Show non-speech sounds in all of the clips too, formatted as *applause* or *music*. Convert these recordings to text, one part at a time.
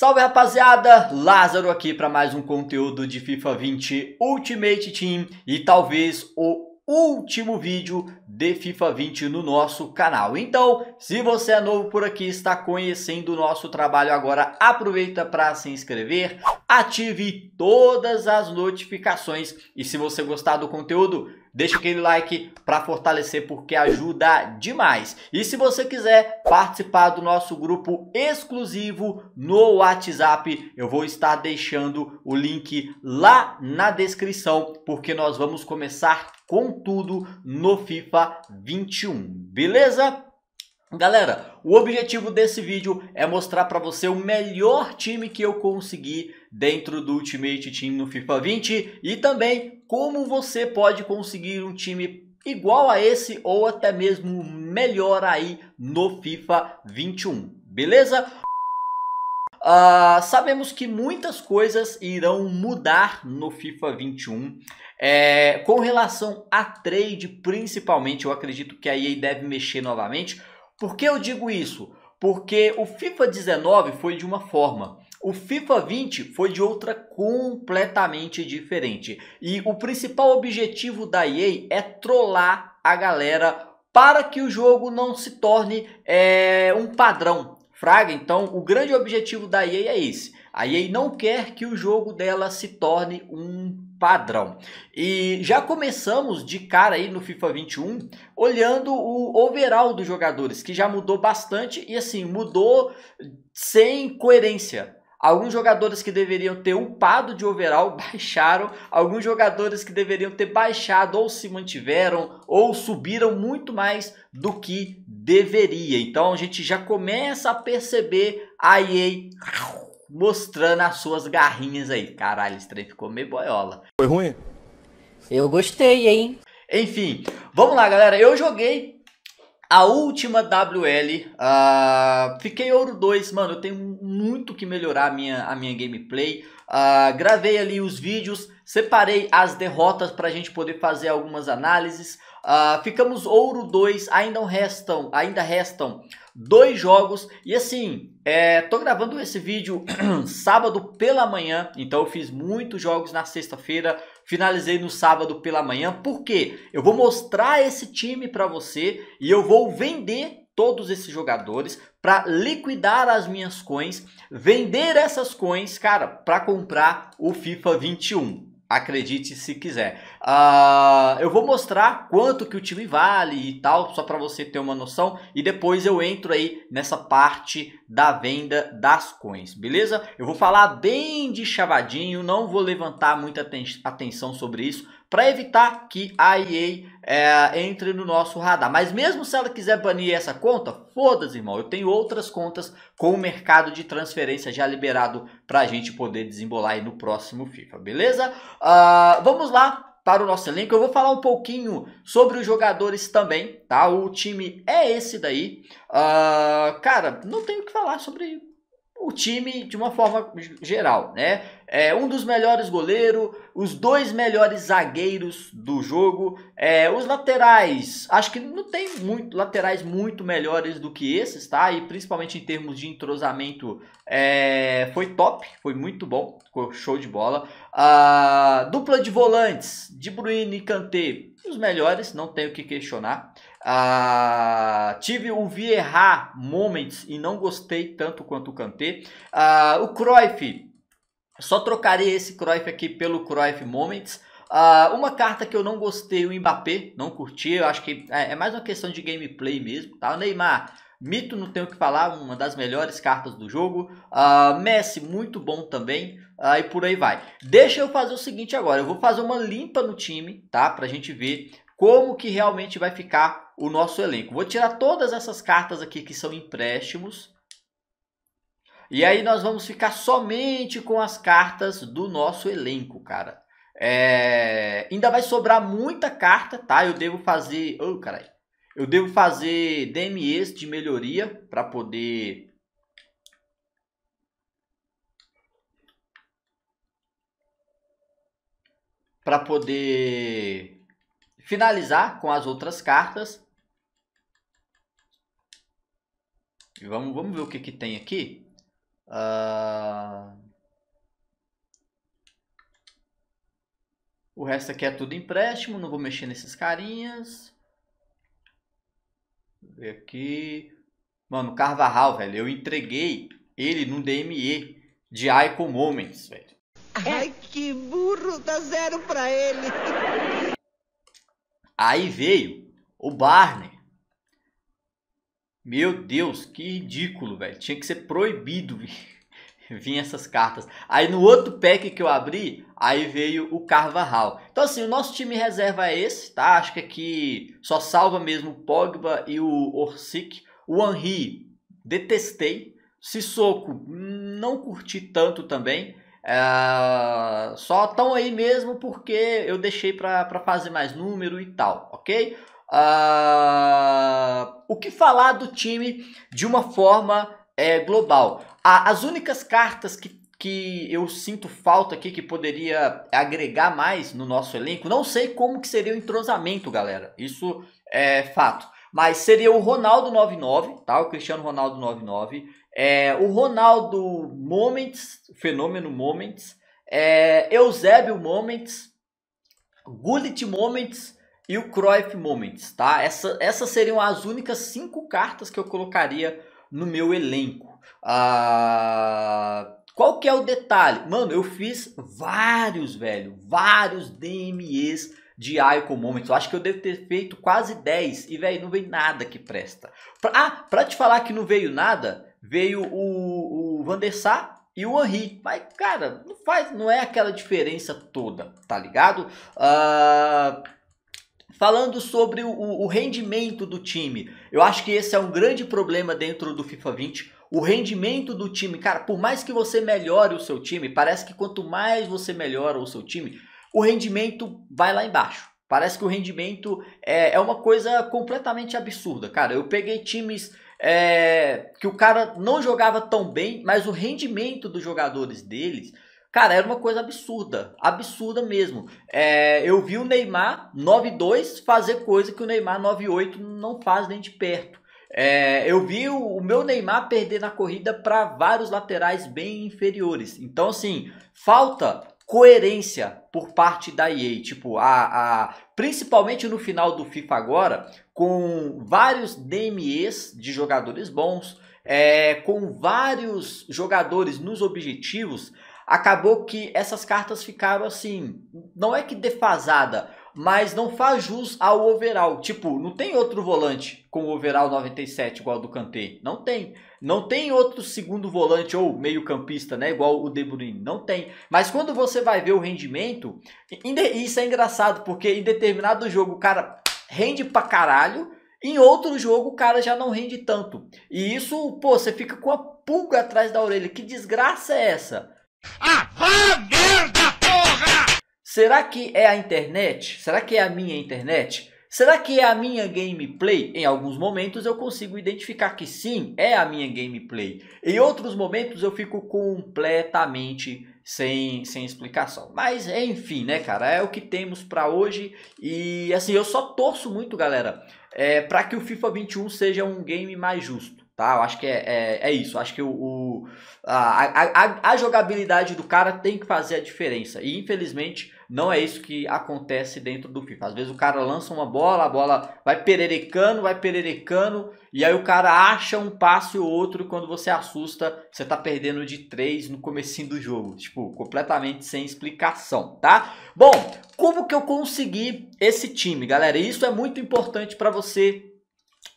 Salve rapaziada, Lázaro aqui para mais um conteúdo de FIFA 20 Ultimate Team e talvez o último vídeo de FIFA 20 no nosso canal. Então, se você é novo por aqui e está conhecendo o nosso trabalho agora, aproveita para se inscrever, ative todas as notificações e se você gostar do conteúdo, Deixa aquele like para fortalecer porque ajuda demais. E se você quiser participar do nosso grupo exclusivo no WhatsApp, eu vou estar deixando o link lá na descrição porque nós vamos começar com tudo no FIFA 21. Beleza? Galera, o objetivo desse vídeo é mostrar para você o melhor time que eu consegui dentro do Ultimate Team no FIFA 20 e também como você pode conseguir um time igual a esse ou até mesmo melhor aí no FIFA 21, beleza? Uh, sabemos que muitas coisas irão mudar no FIFA 21. É, com relação a trade, principalmente, eu acredito que a EA deve mexer novamente por que eu digo isso? Porque o FIFA 19 foi de uma forma, o FIFA 20 foi de outra completamente diferente. E o principal objetivo da EA é trollar a galera para que o jogo não se torne é, um padrão. Fraga, então, o grande objetivo da EA é esse. A EA não quer que o jogo dela se torne um padrão. E já começamos de cara aí no FIFA 21 olhando o overall dos jogadores, que já mudou bastante e assim, mudou sem coerência. Alguns jogadores que deveriam ter upado de overall *laughs* baixaram, alguns jogadores que deveriam ter baixado ou se mantiveram ou subiram muito mais do que deveria. Então a gente já começa a perceber a EA mostrando as suas garrinhas aí. Caralho, esse trem ficou meio boiola. Foi ruim? Eu gostei, hein? Enfim, vamos lá, galera. Eu joguei a última WL. Uh, ah, fiquei ouro 2, mano. Eu tenho muito que melhorar a minha, a minha gameplay. Uh, gravei ali os vídeos, separei as derrotas pra gente poder fazer algumas análises. Uh, ficamos ouro 2, ainda restam, ainda restam dois jogos. E assim, é, tô gravando esse vídeo *clears throat* sábado pela manhã, então eu fiz muitos jogos na sexta-feira, finalizei no sábado pela manhã. Por quê? Eu vou mostrar esse time para você e eu vou vender todos esses jogadores para liquidar as minhas coins, vender essas coins, cara, para comprar o FIFA 21. Acredite se quiser. Uh, eu vou mostrar quanto que o time vale e tal, só para você ter uma noção. E depois eu entro aí nessa parte da venda das coins, beleza? Eu vou falar bem de chavadinho, não vou levantar muita atenção sobre isso, para evitar que a EA é, entre no nosso radar. Mas mesmo se ela quiser banir essa conta, foda-se, irmão. Eu tenho outras contas com o mercado de transferência já liberado para a gente poder desembolar aí no próximo FIFA, beleza? Uh, vamos lá para o nosso elenco. Eu vou falar um pouquinho sobre os jogadores também, tá? O time é esse daí. Uh, cara, não tenho o que falar sobre o time de uma forma geral, né? É um dos melhores goleiros, os dois melhores zagueiros do jogo, é, os laterais, acho que não tem muito laterais muito melhores do que esses, tá? E principalmente em termos de entrosamento, é, foi top, foi muito bom, ficou show de bola. A dupla de volantes, De Bruyne e Kanté, os melhores, não tenho o que questionar. Ah, tive o Vieira moments e não gostei tanto quanto o Kanté. Ah, o Cruyff, só trocaria esse Cruyff aqui pelo Cruyff moments. Ah, uma carta que eu não gostei, o Mbappé, não curti. Eu acho que é, é mais uma questão de gameplay mesmo. Tá? O Neymar, Mito, não tenho o que falar, uma das melhores cartas do jogo. Ah, Messi, muito bom também. Uh, e por aí vai. Deixa eu fazer o seguinte agora. Eu vou fazer uma limpa no time, tá? Pra gente ver como que realmente vai ficar o nosso elenco. Vou tirar todas essas cartas aqui que são empréstimos. E aí nós vamos ficar somente com as cartas do nosso elenco, cara. É... Ainda vai sobrar muita carta, tá? Eu devo fazer... Oh, caralho. Eu devo fazer DMEs de melhoria para poder para poder finalizar com as outras cartas. E vamos, vamos ver o que, que tem aqui. Uh... O resto aqui é tudo empréstimo, não vou mexer nesses carinhas. Vou ver aqui. Mano, Carvajal, velho, eu entreguei ele num DME de Icon Moments, velho. Ai, que burro, dá zero pra ele. Aí veio o Barney. Meu Deus, que ridículo, velho. Tinha que ser proibido *laughs* vir essas cartas. Aí no outro pack que eu abri, aí veio o Carvajal. Então assim, o nosso time reserva é esse, tá? Acho que aqui só salva mesmo o Pogba e o Orsic. O Henry, detestei. Sissoko, hum, não curti tanto também. Ah, só estão aí mesmo porque eu deixei para fazer mais número e tal, ok? Ah, o que falar do time de uma forma é, global? as únicas cartas que, que eu sinto falta aqui, que poderia agregar mais no nosso elenco, não sei como que seria o entrosamento, galera. Isso é fato. Mas seria o Ronaldo 99, tá? O Cristiano Ronaldo 99 é, o Ronaldo Moments, fenômeno Moments, é, Eusébio Moments, Gullit Moments e o Cruyff Moments, tá? Essa, essas seriam as únicas cinco cartas que eu colocaria no meu elenco. Ah, qual que é o detalhe? Mano, eu fiz vários, velho, vários DMEs de Icon Moments. Eu acho que eu devo ter feito quase 10 e, velho, não veio nada que presta. Pra, ah, pra te falar que não veio nada, veio o, o Van e o Henri. Mas, cara, não faz, não é aquela diferença toda, tá ligado? Ah, falando sobre o, o, rendimento do time, eu acho que esse é um grande problema dentro do FIFA 20. O rendimento do time, cara, por mais que você melhore o seu time, parece que quanto mais você melhora o seu time, o rendimento vai lá embaixo. Parece que o rendimento é, é uma coisa completamente absurda, cara. Eu peguei times é, que o cara não jogava tão bem, mas o rendimento dos jogadores deles, cara, era uma coisa absurda, absurda mesmo. É, eu vi o Neymar 9-2 fazer coisa que o Neymar 9-8 não faz nem de perto. É, eu vi o, o, meu Neymar perder na corrida para vários laterais bem inferiores. Então, assim, falta coerência por parte da EA. Tipo, a, a Principalmente no final do FIFA agora, com vários DMEs de jogadores bons, é, com vários jogadores nos objetivos, acabou que essas cartas ficaram assim, não é que defasada, mas não faz jus ao overall. Tipo, não tem outro volante com overall 97 igual do Kanté. Não tem. Não tem outro segundo volante ou meio-campista, né, igual o De Bruyne, não tem. Mas quando você vai ver o rendimento, isso é engraçado, porque em determinado jogo o cara rende pra caralho, em outro jogo o cara já não rende tanto. E isso, pô, você fica com a pulga atrás da orelha. Que desgraça é essa? Ah, Será que é a internet? Será que é a minha internet? Será que é a minha gameplay? Em alguns momentos eu consigo identificar que sim, é a minha gameplay. Em outros momentos eu fico completamente sem, sem explicação. Mas enfim, né, cara? É o que temos para hoje. E assim, eu só torço muito, galera, é, para que o FIFA 21 seja um game mais justo. Tá, eu acho que é, é, é isso. acho que o, o a, a, a jogabilidade do cara tem que fazer a diferença. E infelizmente não é isso que acontece dentro do FIFA. Às vezes o cara lança uma bola, a bola vai pererecando, vai pererecando, e aí o cara acha um passe ou outro, e quando você assusta, você tá perdendo de 3 no começo do jogo. Tipo, completamente sem explicação, tá? Bom, como que eu consegui esse time, galera? Isso é muito importante para você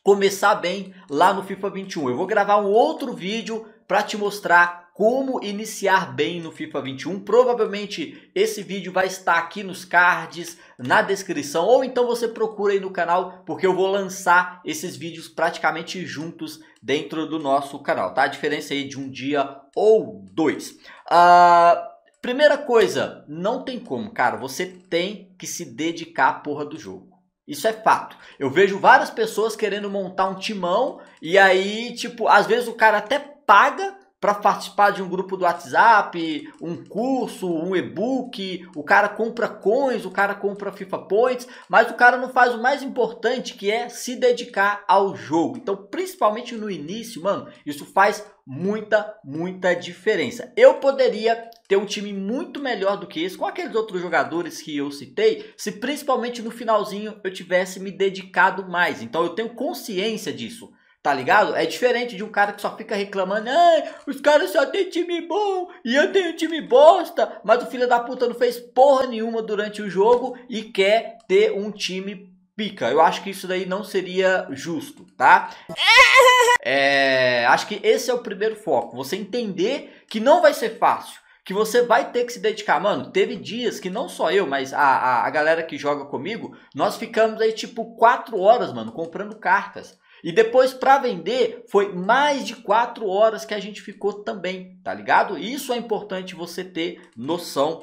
começar bem lá no FIFA 21. Eu vou gravar um outro vídeo para te mostrar como iniciar bem no FIFA 21. Provavelmente esse vídeo vai estar aqui nos cards, na descrição, ou então você procura aí no canal, porque eu vou lançar esses vídeos praticamente juntos dentro do nosso canal, tá? A diferença aí de um dia ou dois. A Uh... Primeira coisa, não tem como, cara. Você tem que se dedicar à porra do jogo. Isso é fato. Eu vejo várias pessoas querendo montar um timão e aí, tipo, às vezes o cara até paga para participar de um grupo do WhatsApp, um curso, um e-book, o cara compra coins, o cara compra FIFA Points, mas o cara não faz o mais importante que é se dedicar ao jogo. Então, principalmente no início, mano, isso faz muita, muita diferença. Eu poderia ter um time muito melhor do que esse, com aqueles outros jogadores que eu citei, se principalmente no finalzinho eu tivesse me dedicado mais. Então eu tenho consciência disso. Tá ligado? É diferente de um cara que só fica reclamando, ah, os caras só tem time bom e eu tenho time bosta, mas o filho da puta não fez porra nenhuma durante o jogo e quer ter um time pica. Eu acho que isso daí não seria justo, tá? *laughs* É, acho que esse é o primeiro foco, você entender que não vai ser fácil que você vai ter que se dedicar. Mano, teve dias que não só eu, mas a, a, a, galera que joga comigo, nós ficamos aí tipo 4 horas, mano, comprando cartas. E depois para vender foi mais de 4 horas que a gente ficou também, tá ligado? Isso é importante você ter noção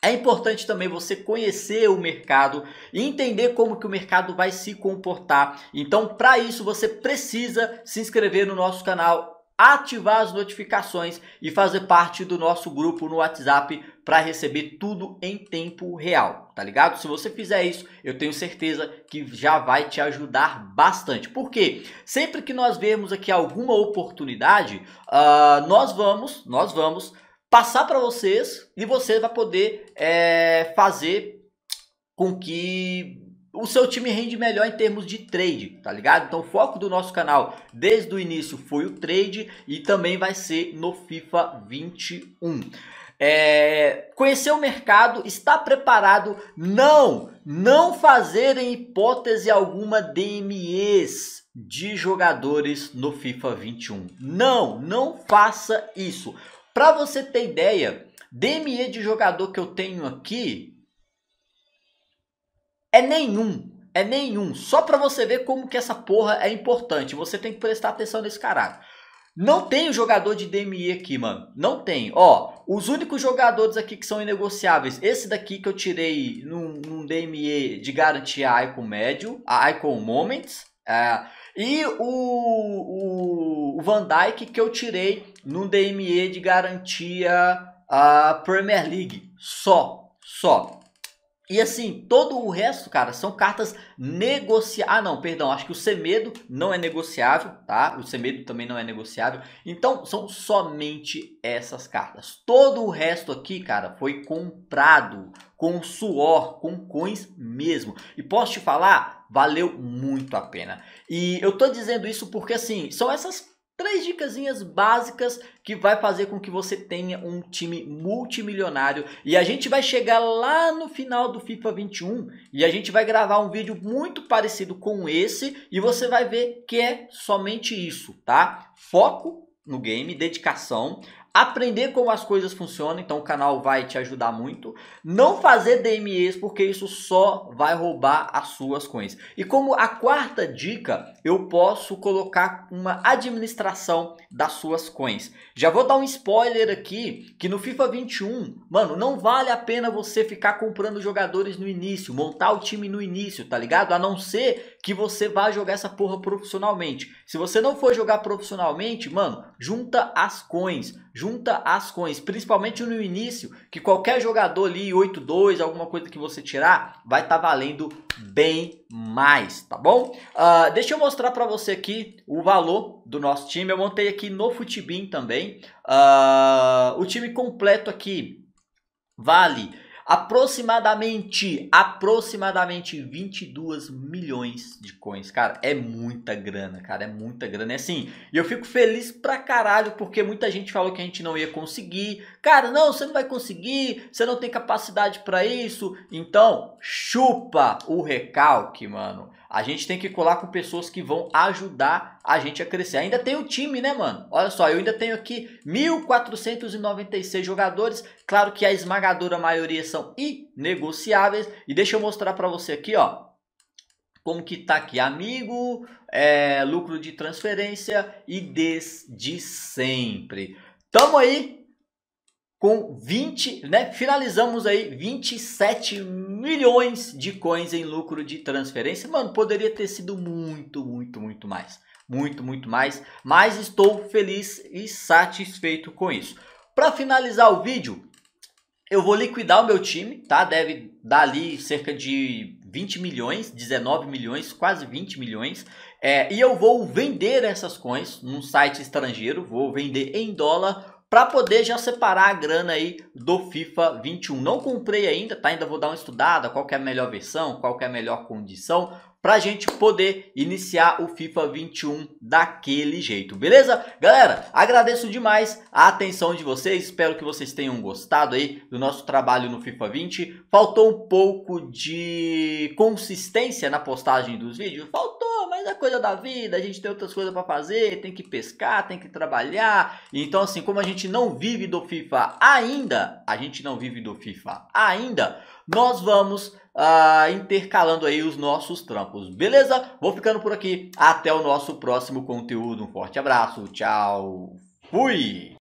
é importante também você conhecer o mercado e entender como que o mercado vai se comportar. Então, para isso você precisa se inscrever no nosso canal ativar as notificações e fazer parte do nosso grupo no WhatsApp para receber tudo em tempo real, tá ligado? Se você fizer isso, eu tenho certeza que já vai te ajudar bastante. Porque sempre que nós vemos aqui alguma oportunidade, uh, nós vamos, nós vamos passar para vocês e você vai poder é, fazer com que o seu time rende melhor em termos de trade, tá ligado? Então o foco do nosso canal desde o início foi o trade e também vai ser no FIFA 21. É, conhecer o mercado, estar preparado, não, não fazer em hipótese alguma DMEs de jogadores no FIFA 21. Não, não faça isso. Para você ter ideia, DME de jogador que eu tenho aqui, é nenhum. É nenhum. Só para você ver como que essa porra é importante. Você tem que prestar atenção nesse caralho. Não tem o jogador de DMI aqui, mano. Não tem. Ó, os únicos jogadores aqui que são inegociáveis. Esse daqui que eu tirei num, num DME de garantia Icon médio, a Icon Moments. É, e o, o, o, Van Dyke que eu tirei num DME de garantia a Premier League. Só, só. E assim, todo o resto, cara, são cartas negociáveis. Ah, não, perdão, acho que o Semedo não é negociável, tá? O Semedo também não é negociável. Então, são somente essas cartas. Todo o resto aqui, cara, foi comprado com suor, com coins mesmo. E posso te falar, valeu muito a pena. E eu tô dizendo isso porque, assim, são essas Três dicasinhas básicas que vai fazer com que você tenha um time multimilionário. E a gente vai chegar lá no final do FIFA 21 e a gente vai gravar um vídeo muito parecido com esse e você vai ver que é somente isso, tá? Foco no game, dedicação aprender como as coisas funcionam, então o canal vai te ajudar muito. Não fazer DMEs, porque isso só vai roubar as suas coins. E como a quarta dica, eu posso colocar uma administração das suas coins. Já vou dar um spoiler aqui, que no FIFA 21, mano, não vale a pena você ficar comprando jogadores no início, montar o time no início, tá ligado? A não ser que você vai jogar essa porra profissionalmente. Se você não for jogar profissionalmente, mano, junta as coins, junta as coins, principalmente no início, que qualquer jogador ali 8-2, alguma coisa que você tirar, vai estar tá valendo bem mais, tá bom? Uh, deixa eu mostrar para você aqui o valor do nosso time, eu montei aqui no Futibin também, uh, o time completo aqui vale aproximadamente, aproximadamente 22 milhões de coins. Cara, é muita grana, cara, é muita grana. É assim, e eu fico feliz pra caralho porque muita gente falou que a gente não ia conseguir. Cara, não, você não vai conseguir, você não tem capacidade para isso. Então, chupa o recalque, mano. A gente tem que colar com pessoas que vão ajudar a gente a crescer. Ainda tem o time, né, mano? Olha só, eu ainda tenho aqui 1.496 jogadores. Claro que a esmagadora maioria são inegociáveis. E deixa eu mostrar para você aqui, ó como que tá aqui, amigo, é, lucro de transferência e desde sempre. Tamo aí com 20, né? Finalizamos aí 27 milhões de coins em lucro de transferência. Mano, poderia ter sido muito, muito, muito mais. Muito, muito mais. Mas estou feliz e satisfeito com isso. Para finalizar o vídeo, eu vou liquidar o meu time, tá? Deve dar ali cerca de 20 milhões, 19 milhões, quase 20 milhões. É, e eu vou vender essas coins num site estrangeiro, vou vender em dólar para poder já separar a grana aí do FIFA 21. Não comprei ainda, tá? Ainda vou dar uma estudada, qual é a melhor versão, qual é a melhor condição para a gente poder iniciar o FIFA 21 daquele jeito, beleza? Galera, agradeço demais a atenção de vocês, espero que vocês tenham gostado aí do nosso trabalho no FIFA 20. Faltou um pouco de consistência na postagem dos vídeos? Faltou, mas é coisa da vida, a gente tem outras coisas para fazer, tem que pescar, tem que trabalhar. Então assim, como a gente não vive do FIFA ainda, a gente não vive do FIFA ainda, nós vamos uh, intercalando aí os nossos trampos, beleza? Vou ficando por aqui, até o nosso próximo conteúdo, um forte abraço, tchau, fui!